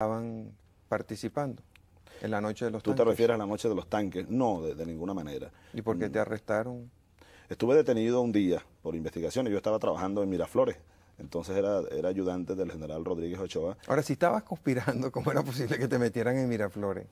estaban participando en la noche de los tanques. ¿Tú te refieres a la noche de los tanques? No, de, ninguna manera. ¿Y por qué mm. te arrestaron? Estuve detenido un día por investigaciones. Yo estaba trabajando en Miraflores. Entonces era, era ayudante del general Rodríguez Ochoa. Ahora, si estabas conspirando, ¿cómo era posible que te metieran en Miraflores?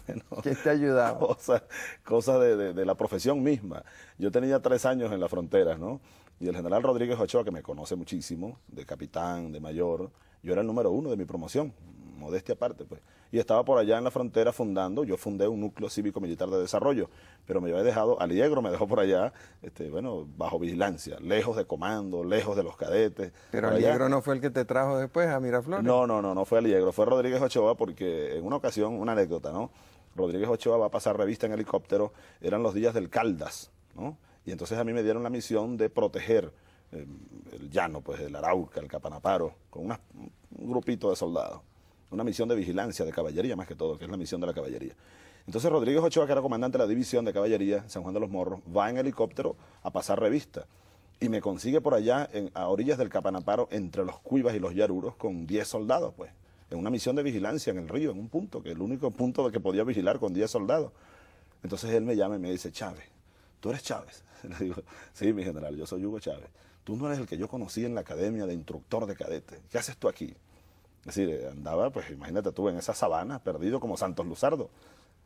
te ayudaba? Cosas cosa de, la profesión misma. Yo tenía tres años en las fronteras, ¿no? Y el general Rodríguez Ochoa, que me conoce muchísimo, de capitán, de mayor, yo era el número uno de mi promoción, modestia aparte, pues. Y estaba por allá en la frontera fundando, yo fundé un núcleo cívico-militar de desarrollo, pero me había dejado, Aliegro me dejó por allá, este, bueno, bajo vigilancia, lejos de comando, lejos de los cadetes. Pero Aliegro no fue el que te trajo después a Miraflores. No, no, no, no fue Aliegro, fue Rodríguez Ochoa porque en una ocasión, una anécdota, ¿no? Rodríguez Ochoa va a pasar revista en helicóptero, eran los días del Caldas, ¿no? Y entonces a mí me dieron la misión de proteger Em, el llano, pues el Arauca, el Capanaparo, con un grupito de soldados. Una misión de vigilancia, de caballería más que todo, que es la misión de la caballería. Entonces Rodríguez Ochoa, que era comandante de la división de caballería San Juan de los Morros, va en helicóptero a pasar revista y me consigue por allá, a orillas del Capanaparo, entre los cuivas y los yaruros, con 10 soldados, pues, en una misión de vigilancia en el río, en un punto, que es el único punto que podía vigilar con 10 soldados. Entonces él me llama y me dice, Chávez, tú eres Chávez. Le digo, sí, mi general, yo soy Hugo Chávez. Tú no eres el que yo conocí en la academia de instructor de cadete. ¿Qué haces tú aquí? Es decir, andaba, pues imagínate tú, en esa sabana, perdido como Santos Luzardo.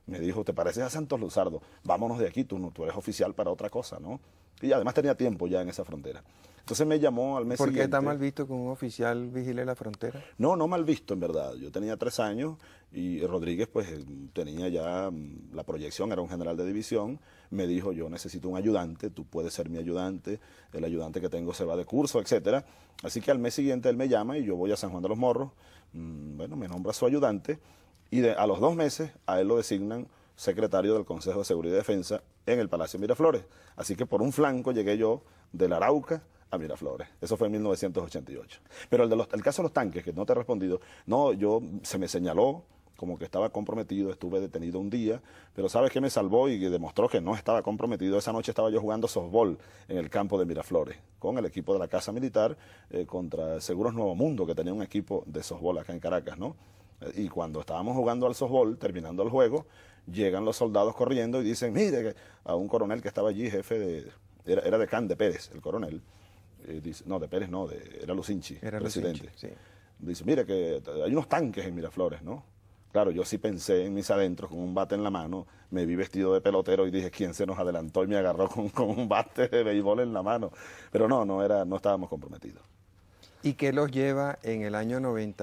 Me dijo, ¿te pareces a Santos Luzardo? Vámonos de aquí, tú, eres oficial para otra cosa, ¿no? Y además tenía tiempo ya en esa frontera. Entonces me llamó al mes ¿Por qué está mal visto que un oficial vigile la frontera? No, no mal visto, en verdad. Yo tenía tres años y Rodríguez, pues, tenía ya mm, la proyección, era un general de división. Me dijo, yo necesito un ayudante, tú puedes ser mi ayudante, el ayudante que tengo se va de curso, etcétera. Así que al mes siguiente él me llama y yo voy a San Juan de los Morros. Mm, bueno, me nombra su ayudante y a los dos meses a él lo designan secretario del Consejo de Seguridad y Defensa en el Palacio Miraflores. Así que por un flanco llegué yo del Arauca a Miraflores. Eso fue en 1988. Pero el, los, caso de los tanques, que no te he respondido, no, yo se me señaló como que estaba comprometido, estuve detenido un día, pero ¿sabes qué me salvó y demostró que no estaba comprometido? Esa noche estaba yo jugando softball en el campo de Miraflores con el equipo de la Casa Militar eh, contra Seguros Nuevo Mundo, que tenía un equipo de softball acá en Caracas, ¿no? Y cuando estábamos jugando al softball, terminando el juego, llegan los soldados corriendo y dicen, mire, a un coronel que estaba allí, jefe de, era, de Can de Pérez, el coronel, eh, dice, no, de Pérez no, de, era Lucinchi, era presidente. Dice, mire que hay unos tanques en Miraflores, ¿no? Claro, yo sí pensé en mis adentros con un bate en la mano, me vi vestido de pelotero y dije, ¿quién se nos adelantó y me agarró con, un bate de béisbol en la mano? Pero no, no, era, no estábamos comprometidos. ¿Y qué los lleva en el año 90?